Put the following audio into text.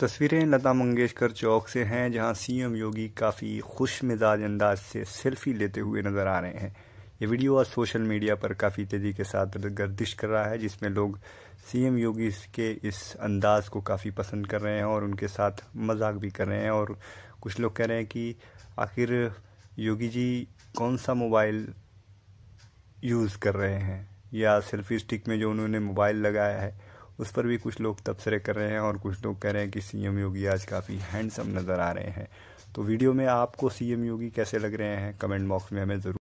तस्वीरें लता मंगेशकर चौक से हैं जहां सीएम योगी काफ़ी खुश मिजाज अंदाज से सेल्फी लेते हुए नज़र आ रहे हैं ये वीडियो आज सोशल मीडिया पर काफ़ी तेज़ी के साथ गर्दिश कर रहा है जिसमें लोग सीएम योगी के इस अंदाज़ को काफ़ी पसंद कर रहे हैं और उनके साथ मजाक भी कर रहे हैं और कुछ लोग कह रहे हैं कि आखिर योगी जी कौन सा मोबाइल यूज़ कर रहे हैं या सेल्फी स्टिक में जो उन्होंने मोबाइल लगाया है उस पर भी कुछ लोग तबसरे कर रहे हैं और कुछ लोग कह रहे हैं कि सीएम योगी आज काफ़ी हैंडसम नज़र आ रहे हैं तो वीडियो में आपको सीएम योगी कैसे लग रहे हैं कमेंट बॉक्स में हमें ज़रूर